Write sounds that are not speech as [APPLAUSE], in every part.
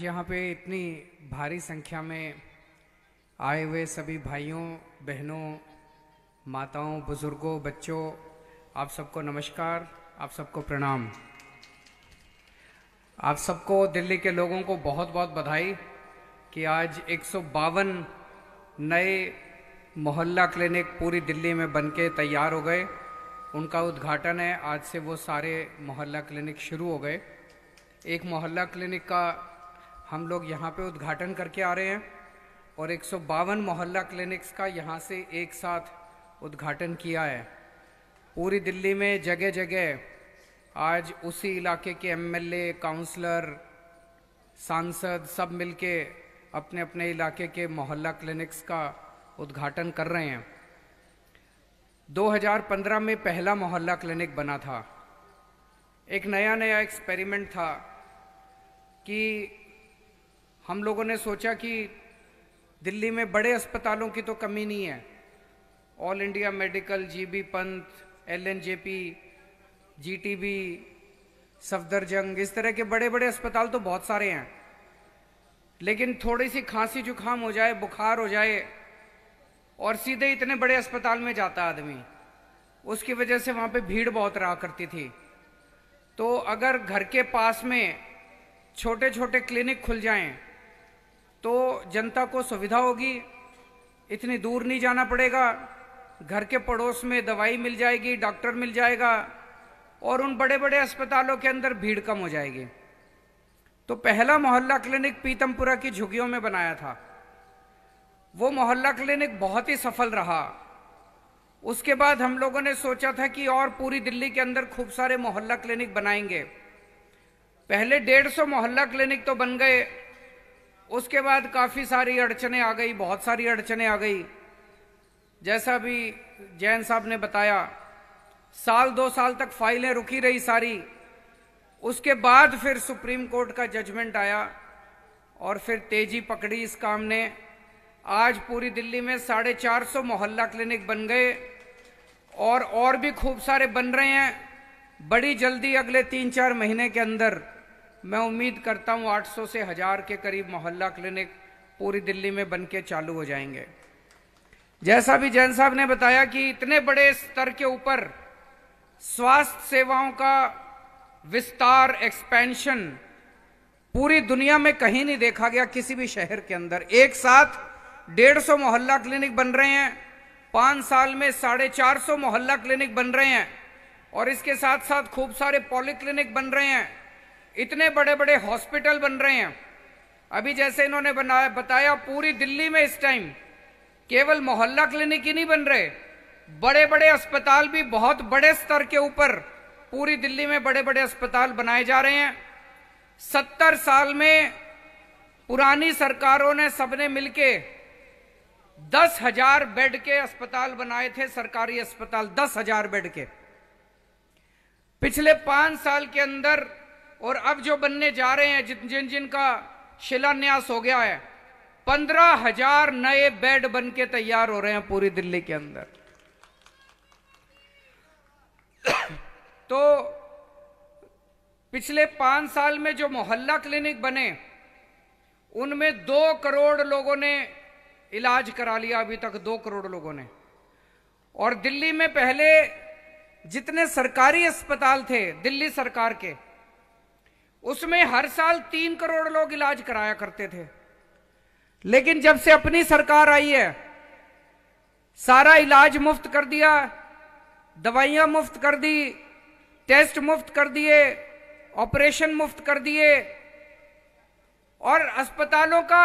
यहाँ पे इतनी भारी संख्या में आए हुए सभी भाइयों बहनों माताओं बुज़ुर्गों बच्चों आप सबको नमस्कार आप सबको प्रणाम आप सबको दिल्ली के लोगों को बहुत बहुत बधाई कि आज एक नए मोहल्ला क्लिनिक पूरी दिल्ली में बन के तैयार हो गए उनका उद्घाटन है आज से वो सारे मोहल्ला क्लिनिक शुरू हो गए एक मोहल्ला क्लिनिक का हम लोग यहाँ पे उद्घाटन करके आ रहे हैं और एक मोहल्ला क्लिनिक्स का यहाँ से एक साथ उद्घाटन किया है पूरी दिल्ली में जगह जगह आज उसी इलाके के एमएलए काउंसलर सांसद सब मिलके अपने अपने इलाके के मोहल्ला क्लिनिक्स का उद्घाटन कर रहे हैं 2015 में पहला मोहल्ला क्लिनिक बना था एक नया नया एक्सपेरिमेंट था कि हम लोगों ने सोचा कि दिल्ली में बड़े अस्पतालों की तो कमी नहीं है All India Medical GB Pant LNJP GTB Safdarjung इस तरह के बड़े बड़े अस्पताल तो बहुत सारे हैं लेकिन थोड़ी सी खांसी जुकाम हो जाए बुखार हो जाए और सीधे इतने बड़े अस्पताल में जाता आदमी उसकी वजह से वहाँ पे भीड़ बहुत रहा करती थी तो अगर घर के पास में छोटे छोटे क्लिनिक खुल जाएं तो जनता को सुविधा होगी इतनी दूर नहीं जाना पड़ेगा घर के पड़ोस में दवाई मिल जाएगी डॉक्टर मिल जाएगा और उन बड़े बड़े अस्पतालों के अंदर भीड़ कम हो जाएगी तो पहला मोहल्ला क्लिनिक पीतमपुरा की झुगियों में बनाया था वो मोहल्ला क्लिनिक बहुत ही सफल रहा उसके बाद हम लोगों ने सोचा था कि और पूरी दिल्ली के अंदर खूब सारे मोहल्ला क्लिनिक बनाएंगे पहले डेढ़ सौ मोहल्ला क्लिनिक तो बन गए उसके बाद काफ़ी सारी अड़चने आ गई बहुत सारी अड़चने आ गई जैसा भी जैन साहब ने बताया साल दो साल तक फाइलें रुकी रही सारी उसके बाद फिर सुप्रीम कोर्ट का जजमेंट आया और फिर तेजी पकड़ी इस काम ने आज पूरी दिल्ली में साढ़े चार सौ मोहल्ला क्लिनिक बन गए और और भी खूब सारे बन रहे हैं बड़ी जल्दी अगले तीन चार महीने के अंदर मैं उम्मीद करता हूं 800 से हज़ार के करीब मोहल्ला क्लिनिक पूरी दिल्ली में बन के चालू हो जाएंगे जैसा भी जैन साहब ने बताया कि इतने बड़े स्तर के ऊपर स्वास्थ्य सेवाओं का विस्तार एक्सपेंशन पूरी दुनिया में कहीं नहीं देखा गया किसी भी शहर के अंदर एक साथ डेढ़ सौ मोहल्ला क्लिनिक बन रहे हैं पांच साल में साढ़े चार सौ मोहल्ला क्लिनिक बन रहे हैं और इसके साथ साथ खूब सारे पॉलिक्लिनिक बन रहे हैं इतने बड़े बड़े हॉस्पिटल बन रहे हैं अभी जैसे इन्होंने बनाया बताया पूरी दिल्ली में इस टाइम केवल मोहल्ला क्लिनिक ही नहीं बन रहे बड़े बड़े अस्पताल भी बहुत बड़े स्तर के ऊपर पूरी दिल्ली में बड़े बड़े अस्पताल बनाए जा रहे हैं सत्तर साल में पुरानी सरकारों ने सबने मिलके दस हजार बेड के अस्पताल बनाए थे सरकारी अस्पताल दस हजार बेड के पिछले पांच साल के अंदर और अब जो बनने जा रहे हैं जिन जिन जिनका शिलान्यास हो गया है पंद्रह हजार नए बेड बन के तैयार हो रहे हैं पूरी दिल्ली के अंदर [COUGHS] तो पिछले पांच साल में जो मोहल्ला क्लिनिक बने उनमें दो करोड़ लोगों ने इलाज करा लिया अभी तक दो करोड़ लोगों ने और दिल्ली में पहले जितने सरकारी अस्पताल थे दिल्ली सरकार के उसमें हर साल तीन करोड़ लोग इलाज कराया करते थे लेकिन जब से अपनी सरकार आई है सारा इलाज मुफ्त कर दिया दवाइयां मुफ्त कर दी टेस्ट मुफ्त कर दिए ऑपरेशन मुफ्त कर दिए और अस्पतालों का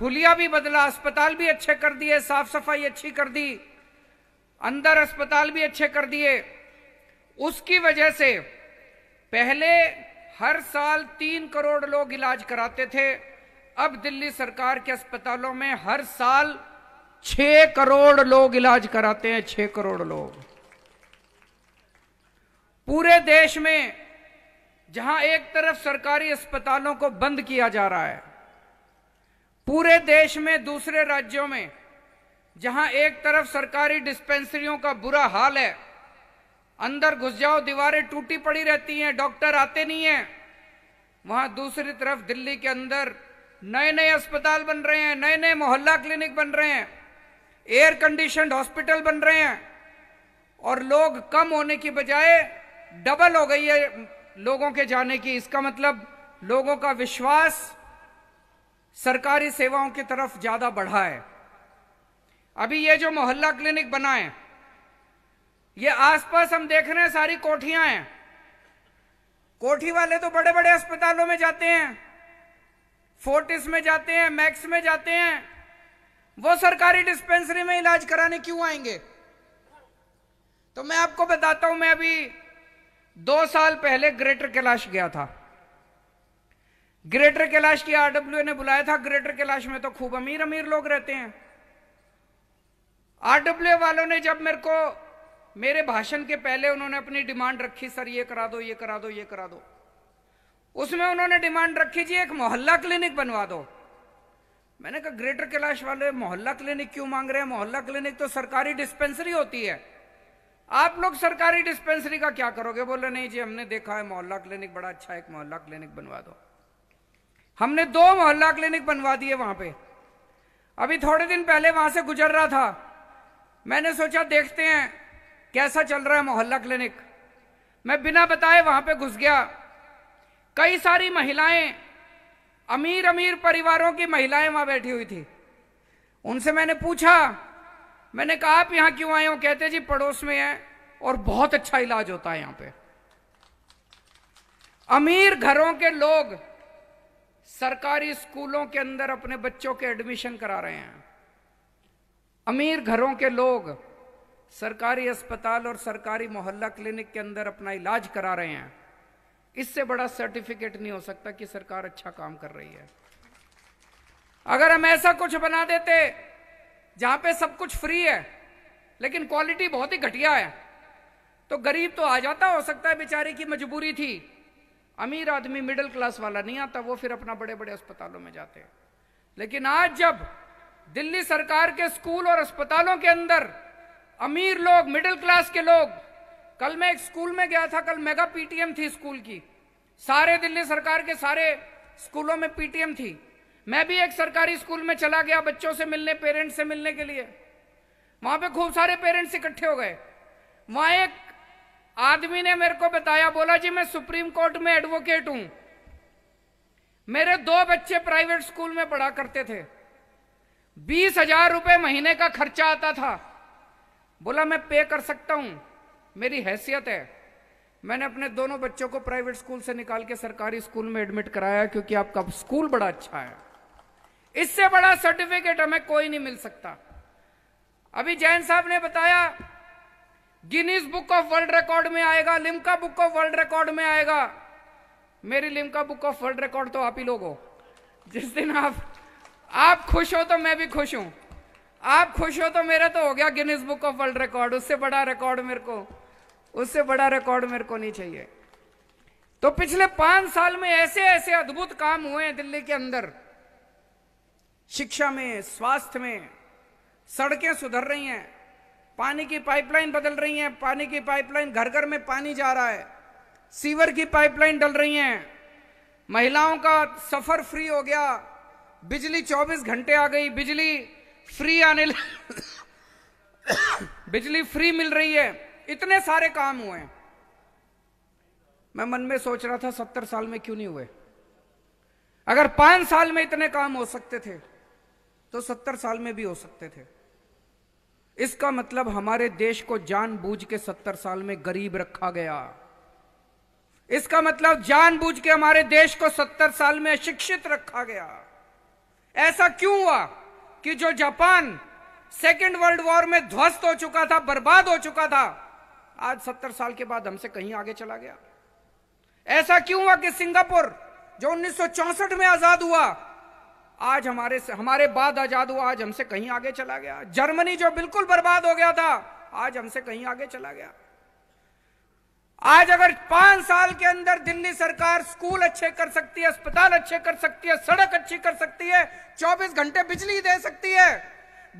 हुलिया भी बदला अस्पताल भी अच्छे कर दिए साफ सफाई अच्छी कर दी अंदर अस्पताल भी अच्छे कर दिए उसकी वजह से पहले हर साल तीन करोड़ लोग इलाज कराते थे अब दिल्ली सरकार के अस्पतालों में हर साल छह करोड़ लोग इलाज कराते हैं छह करोड़ लोग पूरे देश में जहां एक तरफ सरकारी अस्पतालों को बंद किया जा रहा है पूरे देश में दूसरे राज्यों में जहां एक तरफ सरकारी डिस्पेंसरियों का बुरा हाल है अंदर घुस जाओ दीवारें टूटी पड़ी रहती हैं डॉक्टर आते नहीं हैं वहां दूसरी तरफ दिल्ली के अंदर नए नए अस्पताल बन रहे हैं नए नए मोहल्ला क्लिनिक बन रहे हैं एयर कंडीशन हॉस्पिटल बन रहे हैं और लोग कम होने की बजाय डबल हो गई है लोगों के जाने की इसका मतलब लोगों का विश्वास सरकारी सेवाओं की तरफ ज़्यादा बढ़ा है अभी ये जो मोहल्ला क्लिनिक है ये आसपास हम देख रहे हैं सारी कोठियां हैं कोठी वाले तो बड़े बड़े अस्पतालों में जाते हैं फोर्टिस में जाते हैं मैक्स में जाते हैं वो सरकारी डिस्पेंसरी में इलाज कराने क्यों आएंगे तो मैं आपको बताता हूं मैं अभी दो साल पहले ग्रेटर कैलाश गया था ग्रेटर कैलाश की आरडब्ल्यू ने बुलाया था ग्रेटर कैलाश में तो खूब अमीर अमीर लोग रहते हैं आरडब्ल्यू वालों ने जब मेरे को मेरे भाषण के पहले उन्होंने अपनी डिमांड रखी सर ये करा दो ये करा दो ये करा दो उसमें उन्होंने डिमांड रखी जी एक मोहल्ला क्लिनिक बनवा दो मैंने कहा ग्रेटर कैलाश वाले मोहल्ला क्लिनिक क्यों मांग रहे हैं मोहल्ला क्लिनिक तो सरकारी डिस्पेंसरी होती है आप लोग सरकारी डिस्पेंसरी का क्या करोगे बोले नहीं जी हमने देखा है मोहल्ला क्लिनिक बड़ा अच्छा एक मोहल्ला क्लिनिक बनवा दो हमने दो मोहल्ला क्लिनिक बनवा दिए वहां पे अभी थोड़े दिन पहले वहां से गुजर रहा था मैंने सोचा देखते हैं कैसा चल रहा है मोहल्ला क्लिनिक मैं बिना बताए वहां पे घुस गया कई सारी महिलाएं अमीर अमीर परिवारों की महिलाएं वहां बैठी हुई थी उनसे मैंने पूछा मैंने कहा आप यहां क्यों आए हो कहते जी पड़ोस में है और बहुत अच्छा इलाज होता है यहां पे अमीर घरों के लोग सरकारी स्कूलों के अंदर अपने बच्चों के एडमिशन करा रहे हैं अमीर घरों के लोग सरकारी अस्पताल और सरकारी मोहल्ला क्लिनिक के अंदर अपना इलाज करा रहे हैं इससे बड़ा सर्टिफिकेट नहीं हो सकता कि सरकार अच्छा काम कर रही है अगर हम ऐसा कुछ बना देते जहां पे सब कुछ फ्री है लेकिन क्वालिटी बहुत ही घटिया है तो गरीब तो आ जाता हो सकता है बेचारे की मजबूरी थी अमीर आदमी मिडिल क्लास वाला नहीं आता वो फिर अपना बड़े बड़े अस्पतालों में जाते हैं लेकिन आज जब दिल्ली सरकार के स्कूल और अस्पतालों के अंदर अमीर लोग मिडिल क्लास के लोग कल मैं एक स्कूल में गया था कल मेगा पीटीएम थी स्कूल की सारे दिल्ली सरकार के सारे स्कूलों में पीटीएम थी मैं भी एक सरकारी स्कूल में चला गया बच्चों से मिलने पेरेंट्स से मिलने के लिए वहां पे खूब सारे पेरेंट्स इकट्ठे हो गए वहां एक आदमी ने मेरे को बताया बोला जी मैं सुप्रीम कोर्ट में एडवोकेट हूं मेरे दो बच्चे प्राइवेट स्कूल में पढ़ा करते थे बीस हजार रुपए महीने का खर्चा आता था बोला मैं पे कर सकता हूं मेरी हैसियत है मैंने अपने दोनों बच्चों को प्राइवेट स्कूल से निकाल के सरकारी स्कूल में एडमिट कराया क्योंकि आपका स्कूल बड़ा अच्छा है इससे बड़ा सर्टिफिकेट हमें कोई नहीं मिल सकता अभी जैन साहब ने बताया Guinness Book of World Record में आएगा Limca Book of World Record में आएगा मेरी Limca Book of World Record तो आप ही लोग हो जिस दिन आप आप खुश हो तो मैं भी खुश हूं आप खुश हो तो मेरा तो हो गया Guinness Book of World Record उससे बड़ा रिकॉर्ड मेरे को उससे बड़ा रिकॉर्ड मेरे को नहीं चाहिए तो पिछले पांच साल में ऐसे ऐसे अद्भुत काम हुए हैं दिल्ली के अंदर शिक्षा में स्वास्थ्य में सड़कें सुधर रही हैं पानी की पाइपलाइन बदल रही हैं पानी की पाइपलाइन घर घर में पानी जा रहा है सीवर की पाइपलाइन डल रही हैं महिलाओं का सफर फ्री हो गया बिजली 24 घंटे आ गई बिजली फ्री आने बिजली फ्री मिल रही है इतने सारे काम हुए हैं मैं मन में सोच रहा था सत्तर साल में क्यों नहीं हुए अगर पांच साल में इतने काम हो सकते थे तो सत्तर साल में भी हो सकते थे इसका मतलब हमारे देश को जानबूझ के सत्तर साल में गरीब रखा गया इसका मतलब जानबूझ के हमारे देश को सत्तर साल में अशिक्षित रखा गया ऐसा क्यों हुआ कि जो जापान सेकेंड वर्ल्ड वॉर में ध्वस्त हो चुका था बर्बाद हो चुका था आज सत्तर साल के बाद हमसे कहीं आगे चला गया ऐसा क्यों हुआ कि सिंगापुर जो 1964 में आजाद हुआ आज हमारे से, हमारे बाद आजाद हुआ आज हमसे कहीं आगे चला गया जर्मनी जो बिल्कुल बर्बाद हो गया था आज हमसे कहीं आगे चला गया आज अगर पांच साल के अंदर दिल्ली सरकार स्कूल अच्छे कर सकती है अस्पताल अच्छे कर सकती है सड़क अच्छी कर सकती है 24 घंटे बिजली दे सकती है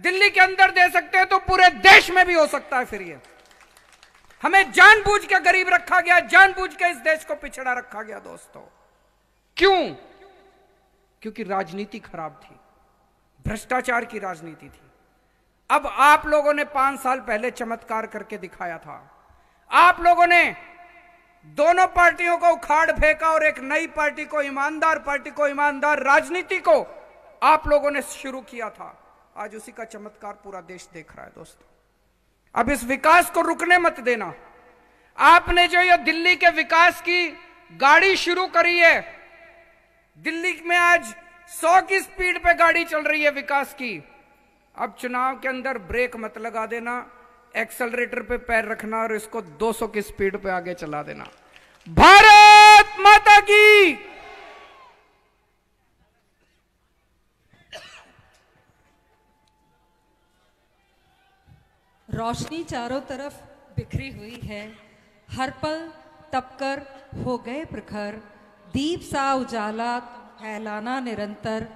दिल्ली के अंदर दे सकते हैं तो पूरे देश में भी हो सकता है फिर ये हमें जानबूझ के गरीब रखा गया जानबूझ के इस देश को पिछड़ा रखा गया दोस्तों क्यों क्योंकि राजनीति खराब थी भ्रष्टाचार की राजनीति थी अब आप लोगों ने पांच साल पहले चमत्कार करके दिखाया था आप लोगों ने दोनों पार्टियों को उखाड़ फेंका और एक नई पार्टी को ईमानदार पार्टी को ईमानदार राजनीति को आप लोगों ने शुरू किया था आज उसी का चमत्कार पूरा देश देख रहा है दोस्तों अब इस विकास को रुकने मत देना आपने जो ये दिल्ली के विकास की गाड़ी शुरू करी है दिल्ली में आज 100 की स्पीड पे गाड़ी चल रही है विकास की अब चुनाव के अंदर ब्रेक मत लगा देना एक्सलरेटर पे पैर रखना और इसको 200 की स्पीड पे आगे चला देना भारत माता की रोशनी चारों तरफ बिखरी हुई है हर पल तपकर हो गए प्रखर दीप सा उजाला फैलाना निरंतर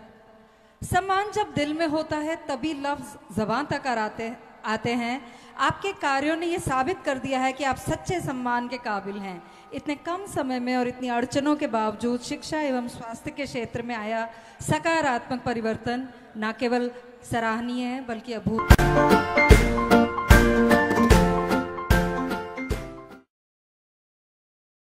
सम्मान जब दिल में होता है तभी लफ्ज जबान तक आते हैं आते हैं आपके कार्यों ने ये साबित कर दिया है कि आप सच्चे सम्मान के काबिल हैं इतने कम समय में और इतनी अड़चनों के बावजूद शिक्षा एवं स्वास्थ्य के क्षेत्र में आया सकारात्मक परिवर्तन न केवल सराहनीय है बल्कि अभूत